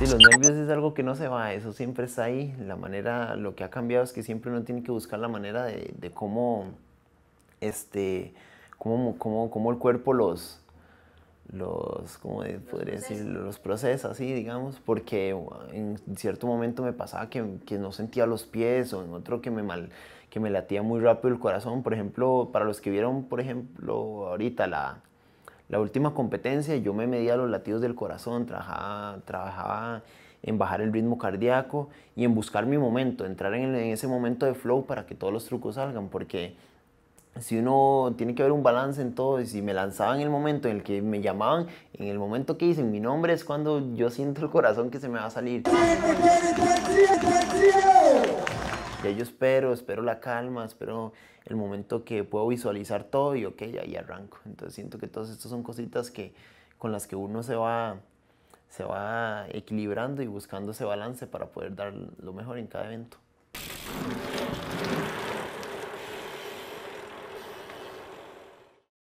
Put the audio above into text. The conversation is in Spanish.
Sí, los nervios es algo que no se va, eso siempre está ahí. La manera, lo que ha cambiado es que siempre uno tiene que buscar la manera de, cómo, este, cómo, cómo, cómo el cuerpo los, los, ¿cómo decir? Los procesa, así, digamos, porque uh, en cierto momento me pasaba que, que, no sentía los pies o en otro que me mal, que me latía muy rápido el corazón. Por ejemplo, para los que vieron, por ejemplo, ahorita la, la última competencia yo me medía los latidos del corazón, trabajaba, trabajaba en bajar el ritmo cardíaco y en buscar mi momento, entrar en, en ese momento de flow para que todos los trucos salgan, porque si uno tiene que haber un balance en todo, y si me lanzaba en el momento en el que me llamaban, en el momento que dicen mi nombre es cuando yo siento el corazón que se me va a salir yo espero, espero la calma, espero el momento que puedo visualizar todo y ok, ahí arranco. Entonces siento que todas estas son cositas que, con las que uno se va, se va equilibrando y buscando ese balance para poder dar lo mejor en cada evento.